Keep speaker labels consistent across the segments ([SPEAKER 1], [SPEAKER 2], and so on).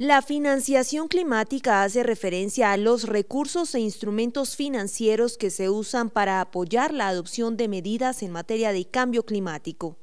[SPEAKER 1] La financiación climática hace referencia a los recursos e instrumentos financieros que se usan para apoyar la adopción de medidas en materia de cambio climático.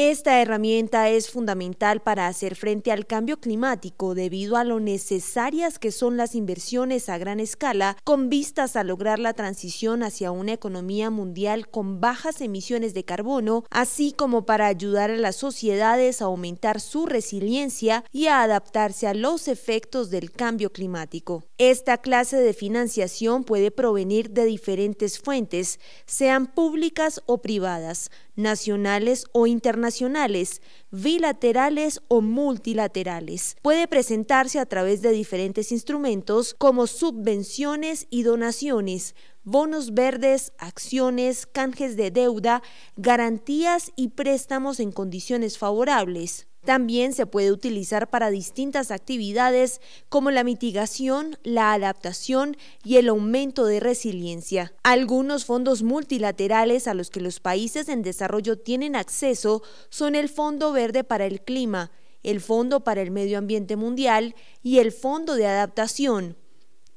[SPEAKER 1] Esta herramienta es fundamental para hacer frente al cambio climático debido a lo necesarias que son las inversiones a gran escala con vistas a lograr la transición hacia una economía mundial con bajas emisiones de carbono, así como para ayudar a las sociedades a aumentar su resiliencia y a adaptarse a los efectos del cambio climático. Esta clase de financiación puede provenir de diferentes fuentes, sean públicas o privadas nacionales o internacionales, bilaterales o multilaterales. Puede presentarse a través de diferentes instrumentos como subvenciones y donaciones, bonos verdes, acciones, canjes de deuda, garantías y préstamos en condiciones favorables. También se puede utilizar para distintas actividades como la mitigación, la adaptación y el aumento de resiliencia. Algunos fondos multilaterales a los que los países en desarrollo tienen acceso son el Fondo Verde para el Clima, el Fondo para el Medio Ambiente Mundial y el Fondo de Adaptación.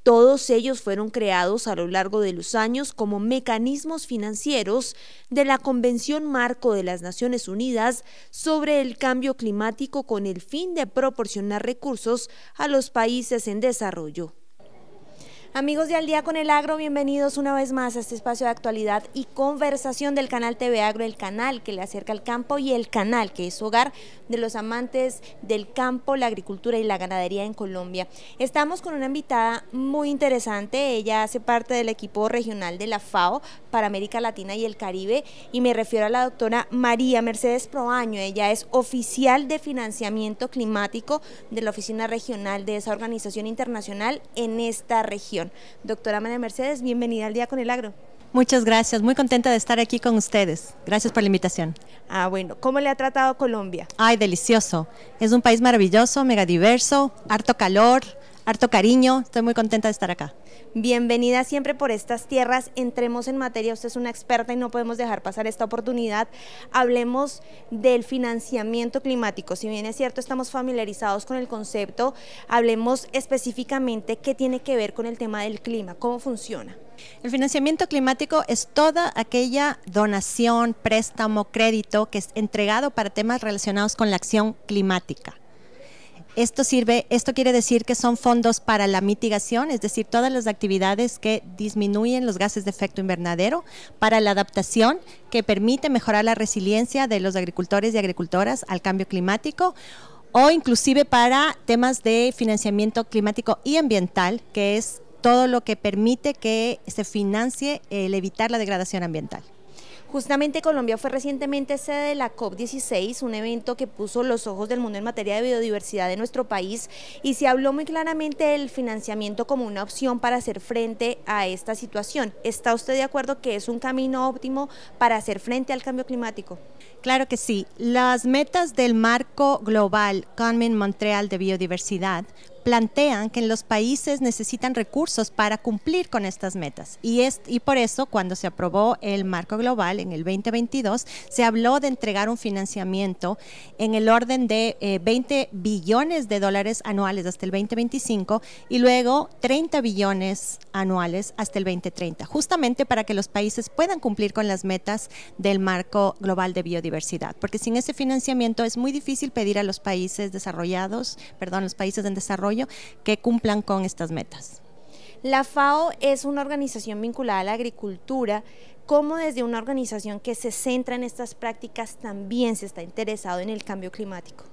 [SPEAKER 1] Todos ellos fueron creados a lo largo de los años como mecanismos financieros de la Convención Marco de las Naciones Unidas sobre el Cambio Climático con el fin de proporcionar recursos a los países en desarrollo. Amigos de Al día con el Agro, bienvenidos una vez más a este espacio de actualidad y conversación del canal TV Agro, el canal que le acerca al campo y el canal que es hogar de los amantes del campo, la agricultura y la ganadería en Colombia. Estamos con una invitada muy interesante, ella hace parte del equipo regional de la FAO para América Latina y el Caribe y me refiero a la doctora María Mercedes Proaño, ella es oficial de financiamiento climático de la Oficina Regional de esa organización internacional en esta región. Doctora María Mercedes, bienvenida al Día con el Agro.
[SPEAKER 2] Muchas gracias, muy contenta de estar aquí con ustedes. Gracias por la invitación. Ah, bueno, ¿cómo le ha tratado Colombia? Ay, delicioso. Es un país maravilloso, megadiverso, harto calor, harto cariño. Estoy muy contenta de estar acá.
[SPEAKER 1] Bienvenida siempre por estas tierras. Entremos en materia. Usted es una experta y no podemos dejar pasar esta oportunidad. Hablemos del financiamiento climático. Si bien es cierto, estamos familiarizados con el concepto, hablemos específicamente qué tiene que ver con el tema del clima, cómo funciona.
[SPEAKER 2] El financiamiento climático es toda aquella donación, préstamo, crédito que es entregado para temas relacionados con la acción climática. Esto sirve, esto quiere decir que son fondos para la mitigación, es decir, todas las actividades que disminuyen los gases de efecto invernadero, para la adaptación que permite mejorar la resiliencia de los agricultores y agricultoras al cambio climático o inclusive para temas de financiamiento climático y ambiental, que es todo lo que permite que se financie el evitar la degradación ambiental.
[SPEAKER 1] Justamente Colombia fue recientemente sede de la COP16, un evento que puso los ojos del mundo en materia de biodiversidad de nuestro país y se habló muy claramente del financiamiento como una opción para hacer frente a esta situación. ¿Está usted de acuerdo que es un camino óptimo para hacer frente al cambio climático?
[SPEAKER 2] Claro que sí. Las metas del marco global Carmen Montreal de biodiversidad plantean que los países necesitan recursos para cumplir con estas metas. Y, es, y por eso, cuando se aprobó el marco global en el 2022, se habló de entregar un financiamiento en el orden de 20 eh, billones de dólares anuales hasta el 2025 y luego 30 billones anuales hasta el 2030, justamente para que los países puedan cumplir con las metas del marco global de biodiversidad. Porque sin ese financiamiento es muy difícil pedir a los países desarrollados, perdón, los países en desarrollo, que cumplan con estas metas.
[SPEAKER 1] La FAO es una organización vinculada a la agricultura. ¿Cómo desde una organización que se centra en estas prácticas también se está interesado en el cambio climático?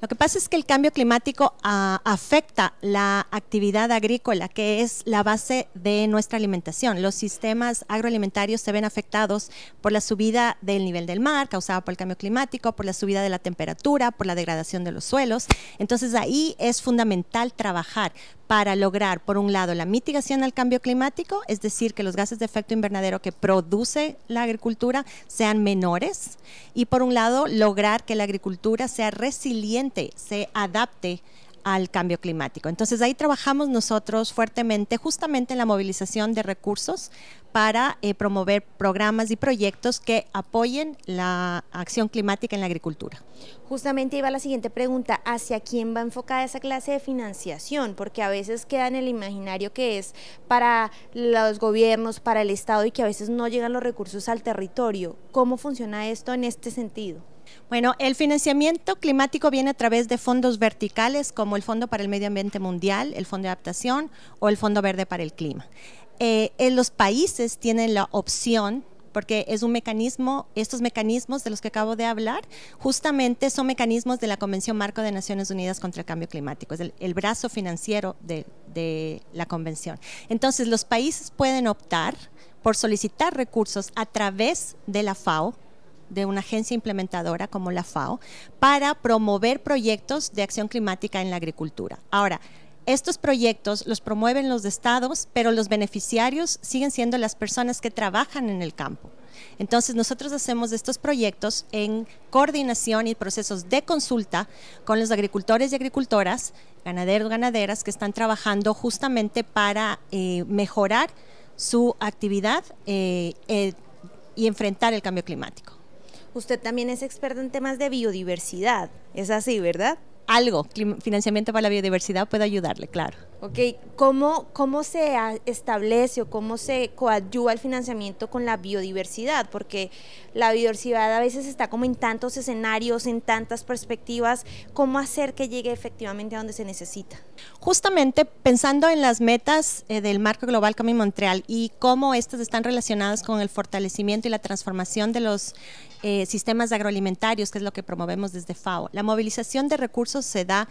[SPEAKER 2] Lo que pasa es que el cambio climático ah, afecta la actividad agrícola, que es la base de nuestra alimentación. Los sistemas agroalimentarios se ven afectados por la subida del nivel del mar, causada por el cambio climático, por la subida de la temperatura, por la degradación de los suelos. Entonces ahí es fundamental trabajar para lograr, por un lado, la mitigación al cambio climático, es decir, que los gases de efecto invernadero que produce la agricultura sean menores, y por un lado, lograr que la agricultura sea resiliente, se adapte al cambio climático. Entonces ahí trabajamos nosotros fuertemente justamente en la movilización de recursos para eh, promover programas y proyectos que apoyen la acción climática en la agricultura.
[SPEAKER 1] Justamente iba la siguiente pregunta, ¿hacia quién va enfocada esa clase de financiación? Porque a veces queda en el imaginario que es para los gobiernos,
[SPEAKER 2] para el Estado y que a veces no llegan los recursos al territorio. ¿Cómo funciona esto en este sentido? Bueno, el financiamiento climático viene a través de fondos verticales como el Fondo para el Medio Ambiente Mundial, el Fondo de Adaptación o el Fondo Verde para el Clima. Eh, en los países tienen la opción porque es un mecanismo, estos mecanismos de los que acabo de hablar, justamente son mecanismos de la Convención Marco de Naciones Unidas contra el Cambio Climático, es el, brazo financiero de, la Convención. Entonces, los países pueden optar por solicitar recursos a través de la FAO, de una agencia implementadora como la FAO para promover proyectos de acción climática en la agricultura. Ahora, estos proyectos los promueven los estados, pero los beneficiarios siguen siendo las personas que trabajan en el campo. Entonces nosotros hacemos estos proyectos en coordinación y procesos de consulta con los agricultores y agricultoras, ganaderos, y ganaderas que están trabajando justamente para eh, mejorar su actividad eh, eh, y enfrentar el cambio climático. Usted también es experto en temas de biodiversidad, es así, ¿verdad? Algo, financiamiento para la biodiversidad puede ayudarle, claro.
[SPEAKER 1] Ok, ¿Cómo, ¿cómo se establece o cómo se coadyuva el financiamiento con la biodiversidad? Porque la biodiversidad a veces está como en tantos escenarios, en tantas perspectivas, ¿cómo hacer que llegue efectivamente a donde se necesita?
[SPEAKER 2] Justamente pensando en las metas eh, del marco global Cami Montreal y cómo estas están relacionadas con el fortalecimiento y la transformación de los eh, sistemas agroalimentarios, que es lo que promovemos desde FAO. La movilización de recursos se da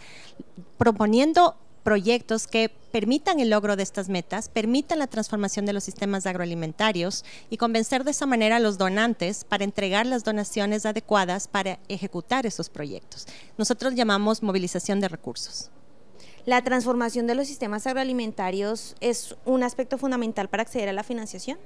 [SPEAKER 2] proponiendo proyectos que permitan el logro de estas metas, permitan la transformación de los sistemas agroalimentarios y convencer de esa manera a los donantes para entregar las donaciones adecuadas para ejecutar esos proyectos. Nosotros llamamos movilización de recursos.
[SPEAKER 1] ¿La transformación de los sistemas agroalimentarios es un aspecto fundamental para acceder a la
[SPEAKER 2] financiación?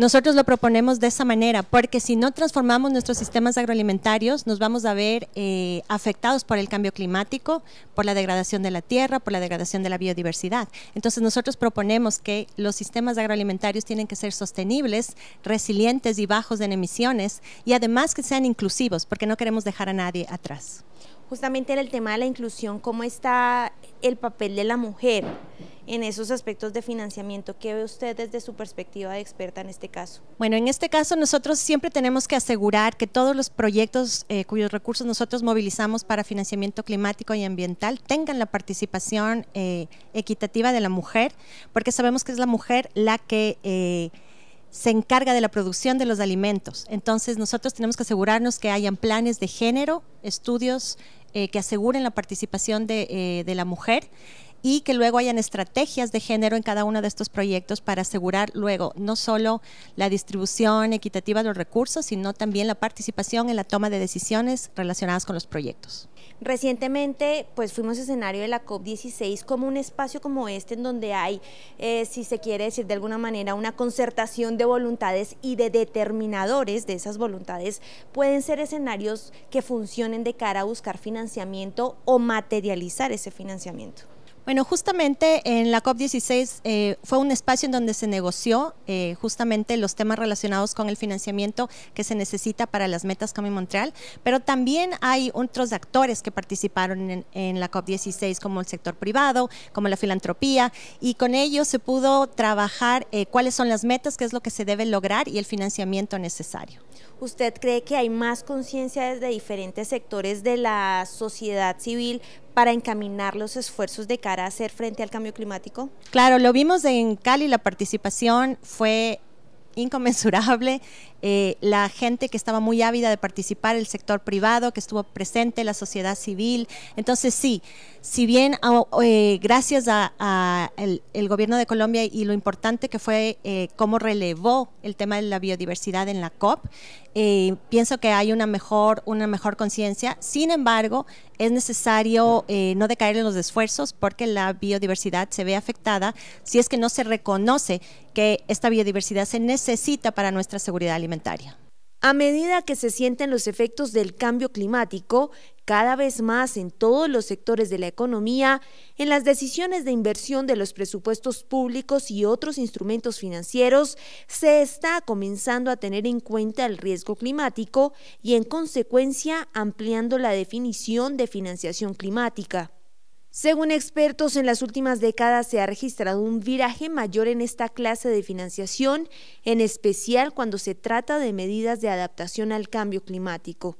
[SPEAKER 2] Nosotros lo proponemos de esa manera, porque si no transformamos nuestros sistemas agroalimentarios, nos vamos a ver eh, afectados por el cambio climático, por la degradación de la tierra, por la degradación de la biodiversidad. Entonces nosotros proponemos que los sistemas agroalimentarios tienen que ser sostenibles, resilientes y bajos en emisiones, y además que sean inclusivos, porque no queremos dejar a nadie atrás
[SPEAKER 1] justamente en el tema de la inclusión, cómo está el papel de la mujer en esos aspectos de financiamiento? ¿Qué ve usted desde su perspectiva de experta en este caso?
[SPEAKER 2] Bueno, en este caso nosotros siempre tenemos que asegurar que todos los proyectos eh, cuyos recursos nosotros movilizamos para financiamiento climático y ambiental tengan la participación eh, equitativa de la mujer, porque sabemos que es la mujer la que... Eh, se encarga de la producción de los alimentos. Entonces nosotros tenemos que asegurarnos que hayan planes de género, estudios eh, que aseguren la participación de, eh, de la mujer y que luego hayan estrategias de género en cada uno de estos proyectos para asegurar luego no solo la distribución equitativa de los recursos, sino también la participación en la toma de decisiones relacionadas con los proyectos.
[SPEAKER 1] Recientemente, pues fuimos escenario de la COP16 como un espacio como este en donde hay, eh, si se quiere decir de alguna manera, una concertación de voluntades y de determinadores de esas voluntades pueden ser escenarios que funcionen de cara a buscar financiamiento o materializar ese financiamiento.
[SPEAKER 2] Bueno, justamente en la COP16 eh, fue un espacio en donde se negoció eh, justamente los temas relacionados con el financiamiento que se necesita para las metas CAMI Montreal, pero también hay otros actores que participaron en, la COP16 como el sector privado, como la filantropía, y con ellos se pudo trabajar eh, cuáles son las metas, qué es lo que se debe lograr y el financiamiento necesario.
[SPEAKER 1] ¿Usted cree que hay más conciencia desde diferentes sectores de la sociedad civil para encaminar los esfuerzos de cara a hacer frente al cambio climático?
[SPEAKER 2] Claro, lo vimos en Cali, la participación fue inconmensurable eh, la gente que estaba muy ávida de participar, el sector privado que estuvo presente, la sociedad civil. Entonces sí, si bien ah, eh, gracias a, el, gobierno de Colombia y lo importante que fue eh, cómo relevó el tema de la biodiversidad en la COP, pienso que hay una mejor, una mejor conciencia. Sin embargo, es necesario no decaer en los esfuerzos porque la biodiversidad se ve afectada si es que no se reconoce que esta biodiversidad se necesita para nuestra seguridad alimentaria
[SPEAKER 1] a medida que se sienten los efectos del cambio climático, cada vez más en todos los sectores de la economía, en las decisiones de inversión de los presupuestos públicos y otros instrumentos financieros, se está comenzando a tener en cuenta el riesgo climático y en consecuencia ampliando la definición de financiación climática. Según expertos, en las últimas décadas se ha registrado un viraje mayor en esta clase de financiación, en especial cuando se trata de medidas de adaptación al cambio climático.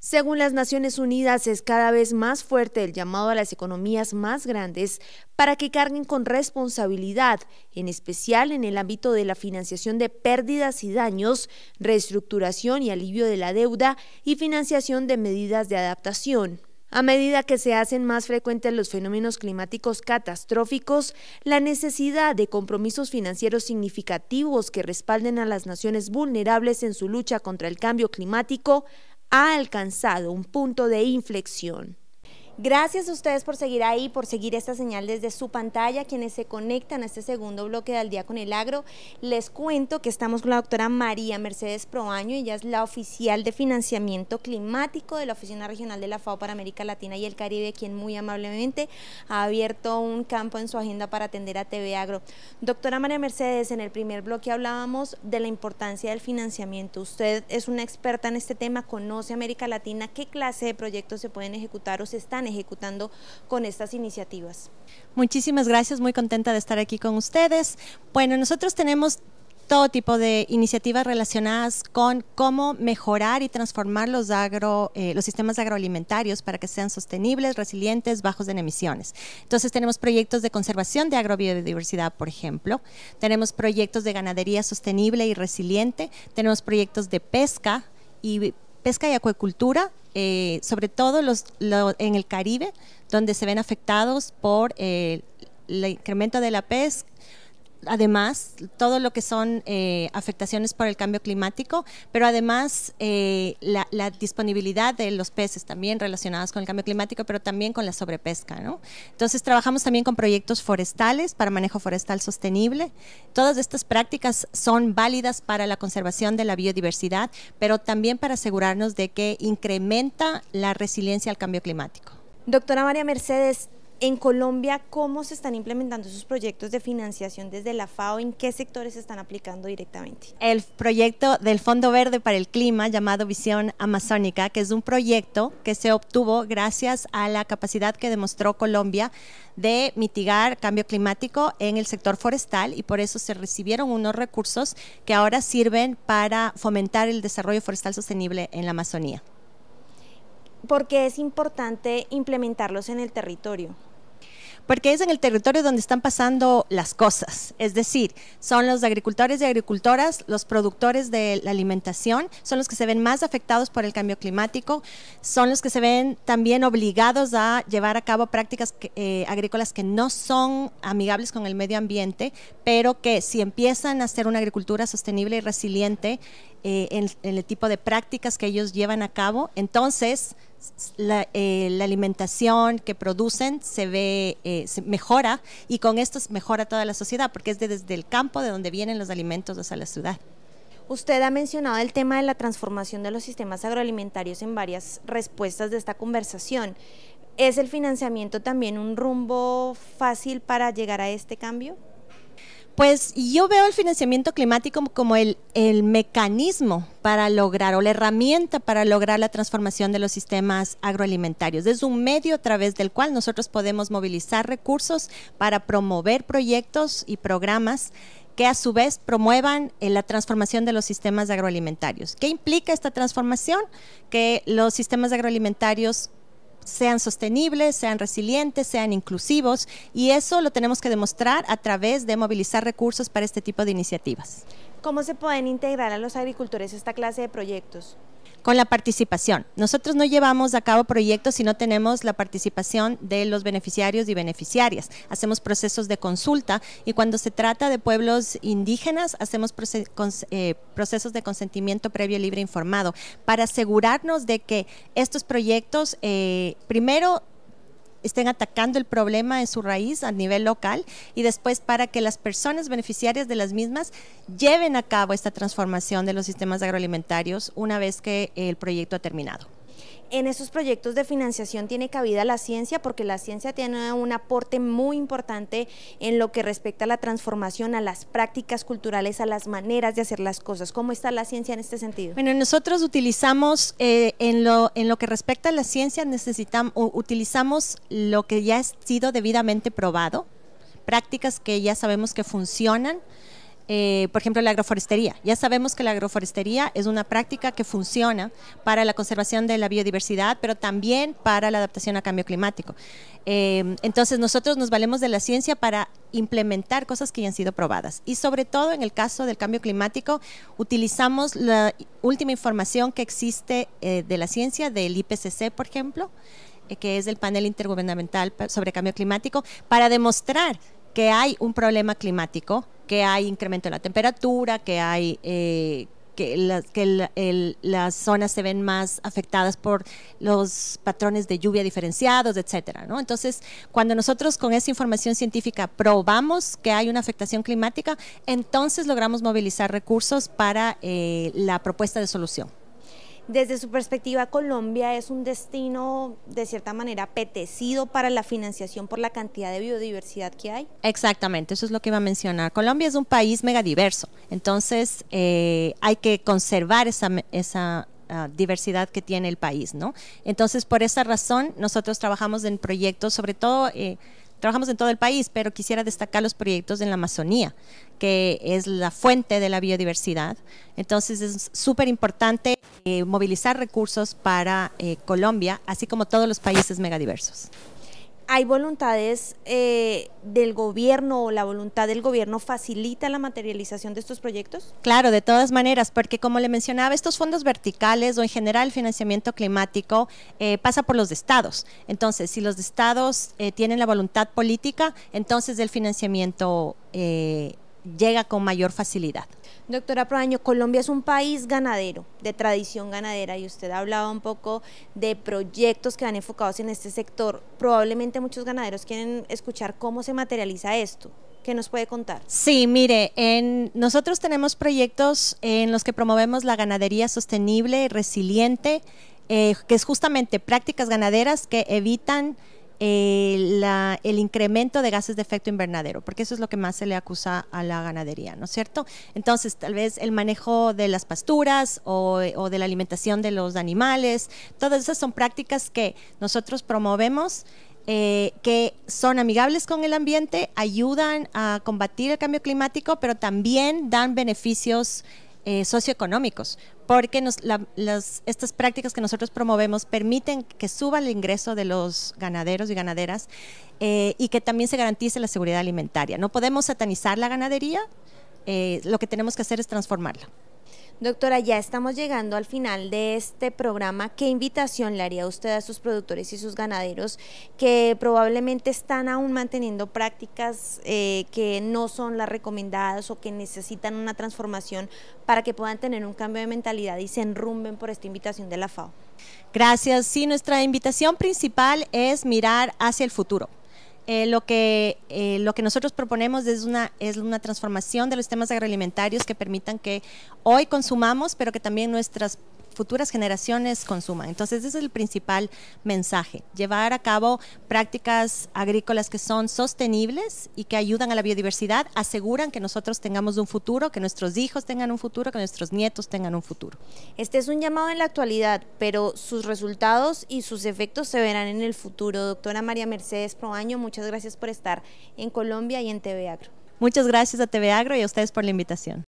[SPEAKER 1] Según las Naciones Unidas, es cada vez más fuerte el llamado a las economías más grandes para que carguen con responsabilidad, en especial en el ámbito de la financiación de pérdidas y daños, reestructuración y alivio de la deuda y financiación de medidas de adaptación. A medida que se hacen más frecuentes los fenómenos climáticos catastróficos, la necesidad de compromisos financieros significativos que respalden a las naciones vulnerables en su lucha contra el cambio climático ha alcanzado un punto de inflexión. Gracias a ustedes por seguir ahí, por seguir esta señal desde su pantalla. Quienes se conectan a este segundo bloque del Día con el Agro, les cuento que estamos con la doctora María Mercedes Proaño. Ella es la oficial de financiamiento climático de la Oficina Regional de la FAO para América Latina y el Caribe, quien muy amablemente ha abierto un campo en su agenda para atender a TV Agro. Doctora María Mercedes, en el primer bloque hablábamos de la importancia del financiamiento. Usted es una experta en este tema, conoce América Latina, qué clase de proyectos se pueden ejecutar o se están ejecutando con estas iniciativas.
[SPEAKER 2] Muchísimas gracias, muy contenta de estar aquí con ustedes. Bueno, nosotros tenemos todo tipo de iniciativas relacionadas con cómo mejorar y transformar los, agro, eh, los sistemas agroalimentarios para que sean sostenibles, resilientes, bajos en emisiones. Entonces tenemos proyectos de conservación de agrobiodiversidad, por ejemplo. Tenemos proyectos de ganadería sostenible y resiliente. Tenemos proyectos de pesca y pesca y acuacultura, eh, sobre todo en el Caribe, donde se ven afectados por eh, el incremento de la pesca además todo lo que son eh, afectaciones por el cambio climático, pero además eh, la, disponibilidad de los peces también relacionados con el cambio climático, pero también con la sobrepesca. Entonces trabajamos también con proyectos forestales para manejo forestal sostenible. Todas estas prácticas son válidas para la conservación de la biodiversidad, pero también para asegurarnos de que incrementa la resiliencia al cambio climático.
[SPEAKER 1] Doctora María Mercedes, en Colombia, ¿cómo se están implementando esos proyectos de financiación desde la FAO? ¿En qué sectores se están aplicando directamente?
[SPEAKER 2] El proyecto del Fondo Verde para el Clima, llamado Visión Amazónica, que es un proyecto que se obtuvo gracias a la capacidad que demostró Colombia de mitigar cambio climático en el sector forestal y por eso se recibieron unos recursos que ahora sirven para fomentar el desarrollo forestal sostenible en la Amazonía.
[SPEAKER 1] porque es importante implementarlos en el territorio?
[SPEAKER 2] porque es en el territorio donde están pasando las cosas. Es decir, son los agricultores y agricultoras, los productores de la alimentación, son los que se ven más afectados por el cambio climático, son los que se ven también obligados a llevar a cabo prácticas eh, agrícolas que no son amigables con el medio ambiente, pero que si empiezan a hacer una agricultura sostenible y resiliente eh, en el tipo de prácticas que ellos llevan a cabo, entonces eh, la, alimentación que producen se ve, eh, se mejora y con esto mejora toda la sociedad porque es desde el campo de donde vienen los alimentos hasta la ciudad.
[SPEAKER 1] Usted ha mencionado el tema de la transformación de los sistemas agroalimentarios en varias respuestas de esta conversación. ¿Es el financiamiento también un rumbo fácil para llegar a este cambio?
[SPEAKER 2] Pues yo veo el financiamiento climático como el, mecanismo para lograr o la herramienta para lograr la transformación de los sistemas agroalimentarios. Es un medio a través del cual nosotros podemos movilizar recursos para promover proyectos y programas que a su vez promuevan eh, la transformación de los sistemas agroalimentarios. ¿Qué implica esta transformación? Que los sistemas agroalimentarios sean sostenibles, sean resilientes, sean inclusivos y eso lo tenemos que demostrar a través de movilizar recursos para este tipo de iniciativas.
[SPEAKER 1] ¿Cómo se pueden integrar a los agricultores esta clase de proyectos?
[SPEAKER 2] con la participación. Nosotros no llevamos a cabo proyectos si no tenemos la participación de los beneficiarios y beneficiarias. Hacemos procesos de consulta y cuando se trata de pueblos indígenas, hacemos eh, procesos de consentimiento previo, libre, informado, para asegurarnos de que estos proyectos, eh, primero, estén atacando el problema en su raíz a nivel local y después para que las personas beneficiarias de las mismas lleven a cabo esta transformación de los sistemas agroalimentarios una vez que el proyecto ha terminado.
[SPEAKER 1] En esos proyectos de financiación tiene cabida la ciencia porque la ciencia tiene un aporte muy importante en lo que respecta a la transformación, a las prácticas culturales, a las maneras de hacer las cosas. ¿Cómo está la ciencia en este sentido?
[SPEAKER 2] Bueno, nosotros utilizamos eh, en, lo, en lo que respecta a la ciencia, necesitamos, utilizamos lo que ya ha sido debidamente probado, prácticas que ya sabemos que funcionan eh, por ejemplo, la agroforestería. Ya sabemos que la agroforestería es una práctica que funciona para la conservación de la biodiversidad, pero también para la adaptación a cambio climático. Eh, entonces, nosotros nos valemos de la ciencia para implementar cosas que ya han sido probadas. Y sobre todo en el caso del cambio climático, utilizamos la última información que existe eh, de la ciencia, del IPCC, por ejemplo, que es el panel intergubernamental sobre cambio climático, para demostrar que hay un problema climático que hay incremento en la temperatura, que hay... Eh, que, las zonas se ven más afectadas por los patrones de lluvia diferenciados, etcétera, Entonces, cuando nosotros con esa información científica probamos que hay una afectación climática, entonces logramos movilizar recursos para eh, la propuesta de solución.
[SPEAKER 1] Desde su perspectiva, Colombia es un destino de cierta manera apetecido para la financiación por la cantidad de biodiversidad que hay.
[SPEAKER 2] Exactamente, eso es lo que iba a mencionar. Colombia es un país megadiverso, entonces eh, hay que conservar esa, esa ah, diversidad que tiene el país, ¿no? Entonces, por esa razón, nosotros trabajamos en proyectos, sobre todo eh, Trabajamos en todo el país, pero quisiera destacar los proyectos en la Amazonía, que es la fuente de la biodiversidad. Entonces es súper importante eh, movilizar recursos para eh, Colombia, así como todos los países megadiversos
[SPEAKER 1] hay voluntades eh, del gobierno o la voluntad del gobierno facilita la materialización de estos proyectos?
[SPEAKER 2] Claro, de todas maneras, porque como le mencionaba, estos fondos verticales o en general el financiamiento climático eh, pasa por los estados. Entonces, si los estados eh, tienen la voluntad política, entonces el financiamiento llega con mayor facilidad.
[SPEAKER 1] Doctora Proaño, Colombia es un país ganadero, de tradición ganadera, y usted hablaba un poco de proyectos que van enfocados en este sector. Probablemente muchos ganaderos quieren escuchar cómo se materializa esto. ¿Qué nos puede contar?
[SPEAKER 2] Sí, mire, nosotros tenemos proyectos en los que promovemos la ganadería sostenible, resiliente, eh, que es justamente prácticas ganaderas que evitan el incremento de gases de efecto invernadero, porque eso es lo que más se le acusa a la ganadería, ¿no es cierto? Entonces, tal vez el manejo de las pasturas o, de la alimentación de los animales, todas esas son prácticas que nosotros promovemos. Eh, que son amigables con el ambiente, ayudan a combatir el cambio climático, pero también dan beneficios eh, socioeconómicos, porque estas prácticas que nosotros promovemos permiten que suba el ingreso de los ganaderos y ganaderas eh, y que también se garantice la seguridad alimentaria. No podemos satanizar la ganadería, eh, lo que tenemos que hacer es transformarla.
[SPEAKER 1] Doctora, ya estamos llegando al final de este programa. ¿Qué invitación le haría usted a sus productores y sus ganaderos que probablemente están aún manteniendo prácticas eh, que no son las recomendadas o que necesitan una transformación para que puedan tener un cambio de mentalidad y se enrumben por esta invitación de la FAO?
[SPEAKER 2] Gracias. Sí, nuestra invitación principal es mirar hacia el futuro eh, lo, que, eh, lo que nosotros proponemos es una, es una transformación de los sistemas agroalimentarios que permitan que hoy consumamos, pero que también nuestras futuras generaciones consuman. Entonces, ese es el principal mensaje, llevar a cabo prácticas agrícolas que son sostenibles y que ayudan a la biodiversidad, aseguran que nosotros tengamos un futuro, que nuestros hijos tengan un futuro, que nuestros nietos tengan un futuro.
[SPEAKER 1] Este es un llamado en la actualidad, pero sus resultados y sus efectos se verán en el futuro. Doctora María Mercedes Proaño, muchas gracias por estar en Colombia y en TV Agro.
[SPEAKER 2] Muchas gracias a TV Agro y a ustedes por la invitación.